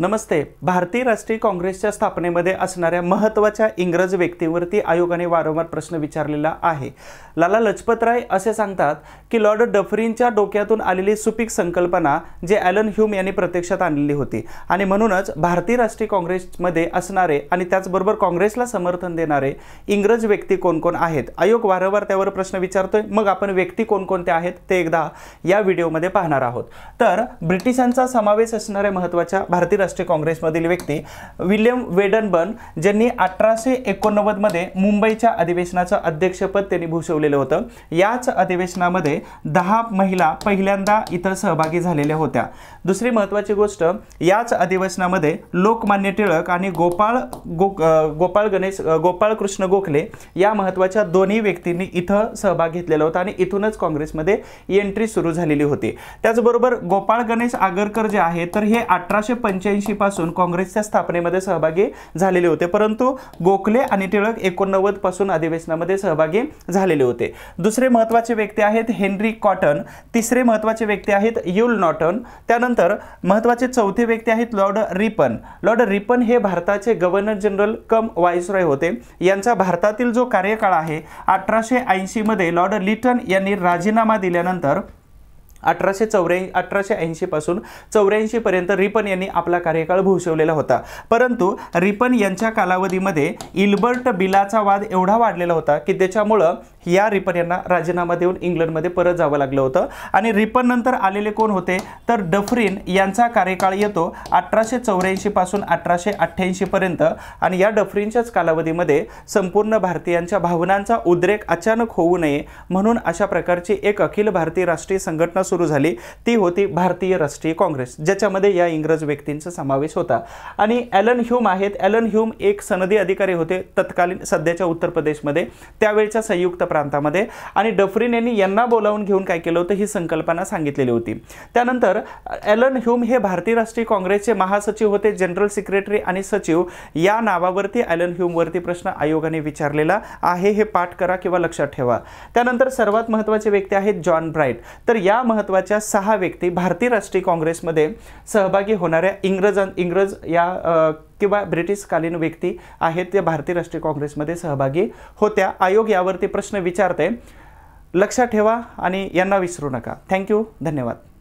नमस्ते भारतीय राष्ट्रीय काँग्रेसच्या स्थापनेमध्ये असणाऱ्या महत्त्वाच्या इंग्रज व्यक्तीवरती आयोगाने वारंवार प्रश्न विचारलेला आहे लाला लजपतराय असे सांगतात की लॉर्ड डफरीनच्या डोक्यातून आलेली सुपीक संकल्पना जे ॲलन ह्यूम यांनी प्रत्यक्षात आणलेली होती आणि म्हणूनच भारतीय राष्ट्रीय काँग्रेसमध्ये असणारे आणि त्याचबरोबर काँग्रेसला समर्थन देणारे इंग्रज व्यक्ती कोणकोण आहेत आयोग वारंवार त्यावर प्रश्न विचारतोय मग आपण व्यक्ती कोणकोणते आहेत ते एकदा या व्हिडिओमध्ये पाहणार आहोत तर ब्रिटिशांचा समावेश असणाऱ्या महत्त्वाच्या भारतीय राष्ट्रीय काँग्रेसमधील व्यक्ती विल्यम वेडनबर्न ज्यांनी अठराशे एकोणनव्वदमध्ये मुंबईच्या अधिवेशनाचं अध्यक्षपद त्यांनी भूषवलेलं होतं याच अधिवेशनामध्ये दहा महिला पहिल्यांदा इथं सहभागी झालेल्या होत्या दुसरी महत्त्वाची गोष्ट याच अधिवेशनामध्ये लोकमान्य टिळक आणि गोपाळ गो गोपाळ गणेश गोपाळ कृष्ण गोखले या महत्त्वाच्या दोन्ही व्यक्तींनी इथं सहभाग घेतलेला होता आणि इथूनच काँग्रेसमध्ये एंट्री सुरू झालेली होती त्याचबरोबर गोपाळ गणेश आगरकर जे आहे तर हे अठराशे पासून काँग्रेसच्या स्थापनेमध्ये सहभागी झालेले होते परंतु गोखले आणि टिळक पासून अधिवेशनामध्ये सहभागी झालेले होते दुसरे महत्त्वाचे व्यक्ती आहेत हेनरी कॉटन तिसरे महत्त्वाचे व्यक्ती आहेत युल नॉटन त्यानंतर महत्त्वाचे चौथे व्यक्ती आहेत लॉर्ड रिपन लॉर्ड रिपन हे भारताचे गव्हर्नर जनरल कम वायसरॉय होते यांचा भारतातील जो कार्यकाळ आहे अठराशे ऐंशीमध्ये लॉर्ड लिटन यांनी राजीनामा दिल्यानंतर अठराशे चौऱ्या अठराशे ऐंशीपासून चौऱ्याऐंशीपर्यंत रिपन यांनी आपला कार्यकाळ भूषवलेला होता परंतु रिपन यांच्या कालावधीमध्ये इल्बर्ट बिलाचा वाद एवढा वाढलेला होता की त्याच्यामुळं या रिपन यांना राजीनामा देऊन इंग्लंडमध्ये परत जावं लागलं होतं आणि रिपन नंतर आलेले कोण होते तर डफरीन यांचा कार्यकाळ येतो अठराशे चौऱ्याऐंशीपासून अठराशे अठ्ठ्याऐंशीपर्यंत आणि या डफरीनच्याच कालावधीमध्ये संपूर्ण भारतीयांच्या भावनांचा उद्रेक अचानक होऊ नये म्हणून अशा प्रकारची एक अखिल भारतीय राष्ट्रीय संघटना सुरू झाली ती होती भारतीय राष्ट्रीय काँग्रेस ज्याच्यामध्ये या इंग्रज व्यक्तींचा समावेश होता आणि ॲलन ह्यूम आहेत ॲलन ह्यूम एक सनदी अधिकारी होते तत्कालीन सध्याच्या उत्तर प्रदेशमध्ये त्यावेळच्या संयुक्त प्रांतामध्ये आणि डफरीन यांनी यांना बोलावून घेऊन काय केलं होतं ही संकल्पना सांगितलेली होती त्यानंतर ॲलन ह्यूम हे भारतीय राष्ट्रीय काँग्रेसचे महासचिव होते जनरल सेक्रेटरी आणि सचिव या नावावरती ॲलन ह्यूमवरती प्रश्न आयोगाने विचारलेला आहे हे पाठ करा किंवा लक्षात ठेवा त्यानंतर सर्वात महत्त्वाचे व्यक्ती आहेत जॉन ब्राईट तर या महत्त्वाच्या सहा व्यक्ती भारतीय राष्ट्रीय काँग्रेसमध्ये सहभागी होणाऱ्या इंग्रज इंग्रज या किंवा ब्रिटिशकालीन व्यक्ती आहेत त्या भारतीय राष्ट्रीय काँग्रेसमध्ये सहभागी होत्या आयोग यावरती प्रश्न विचारते लक्षात ठेवा आणि यांना विसरू नका थँक्यू धन्यवाद